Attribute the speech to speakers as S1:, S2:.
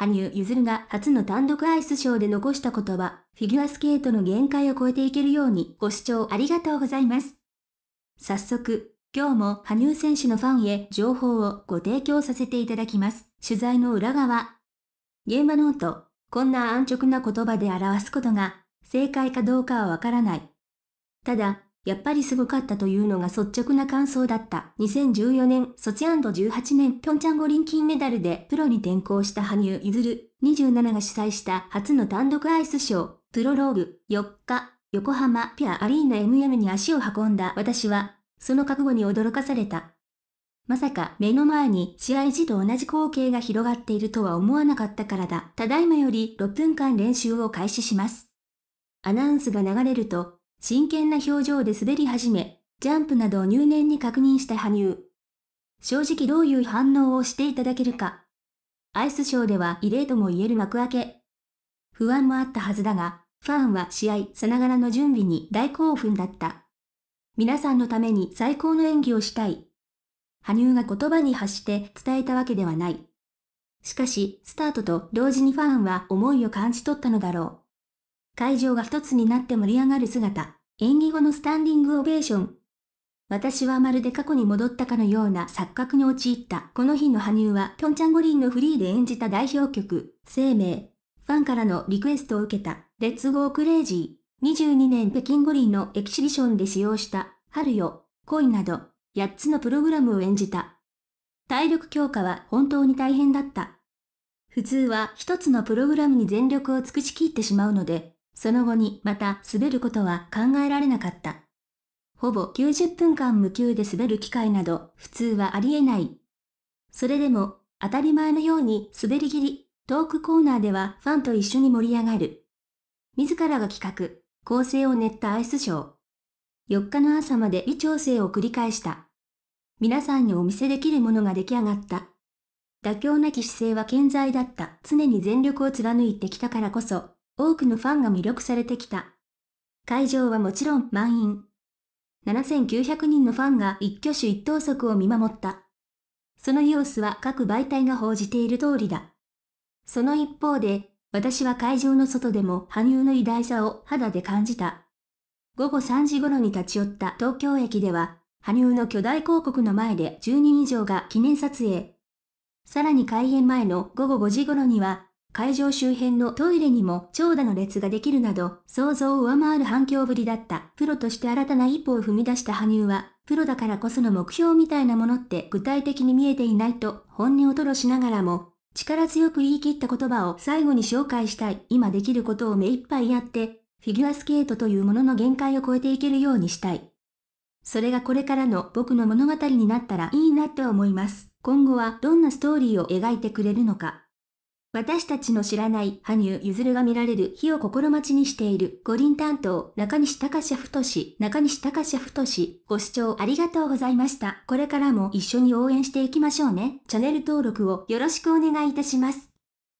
S1: 羽生結弦が初の単独アイスショーで残した言葉、フィギュアスケートの限界を超えていけるようにご視聴ありがとうございます。早速、今日も羽生選手のファンへ情報をご提供させていただきます。取材の裏側。現場ノート、こんな安直な言葉で表すことが正解かどうかはわからない。ただ、やっぱりすごかったというのが率直な感想だった。2014年、ソチ &18 年、ピョンチャン五輪金メダルでプロに転向した羽生結弦。27が主催した初の単独アイスショー、プロローグ、4日、横浜ピアアリーナ MM に足を運んだ私は、その覚悟に驚かされた。まさか目の前に試合時と同じ光景が広がっているとは思わなかったからだ。ただいまより6分間練習を開始します。アナウンスが流れると、真剣な表情で滑り始め、ジャンプなどを入念に確認した羽生。正直どういう反応をしていただけるか。アイスショーでは異例とも言える幕開け。不安もあったはずだが、ファンは試合さながらの準備に大興奮だった。皆さんのために最高の演技をしたい。羽生が言葉に発して伝えたわけではない。しかし、スタートと同時にファンは思いを感じ取ったのだろう。会場が一つになって盛り上がる姿、演技後のスタンディングオベーション。私はまるで過去に戻ったかのような錯覚に陥った。この日の羽生は、ピョンチャン五輪のフリーで演じた代表曲、生命。ファンからのリクエストを受けた、レッツゴークレイジー。22年北京五輪のエキシビションで使用した、春よ、恋など、8つのプログラムを演じた。体力強化は本当に大変だった。普通は一つのプログラムに全力を尽くしきってしまうので、その後にまた滑ることは考えられなかった。ほぼ90分間無休で滑る機会など普通はありえない。それでも当たり前のように滑り切り、トークコーナーではファンと一緒に盛り上がる。自らが企画、構成を練ったアイスショー。4日の朝まで微調整を繰り返した。皆さんにお見せできるものが出来上がった。妥協なき姿勢は健在だった。常に全力を貫いてきたからこそ、多くのファンが魅力されてきた。会場はもちろん満員。7900人のファンが一挙手一投足を見守った。その様子は各媒体が報じている通りだ。その一方で、私は会場の外でも羽生の偉大さを肌で感じた。午後3時頃に立ち寄った東京駅では、羽生の巨大広告の前で10人以上が記念撮影。さらに開演前の午後5時頃には、会場周辺のトイレにも長蛇の列ができるなど、想像を上回る反響ぶりだった。プロとして新たな一歩を踏み出した羽生は、プロだからこその目標みたいなものって具体的に見えていないと本音を吐露しながらも、力強く言い切った言葉を最後に紹介したい。今できることを目いっぱいやって、フィギュアスケートというものの限界を超えていけるようにしたい。それがこれからの僕の物語になったらいいなって思います。今後はどんなストーリーを描いてくれるのか。私たちの知らない羽生結弦が見られる日を心待ちにしている五輪担当中西隆社太中西隆社太ご視聴ありがとうございました。これからも一緒に応援していきましょうね。チャンネル登録をよろしくお願いいたします。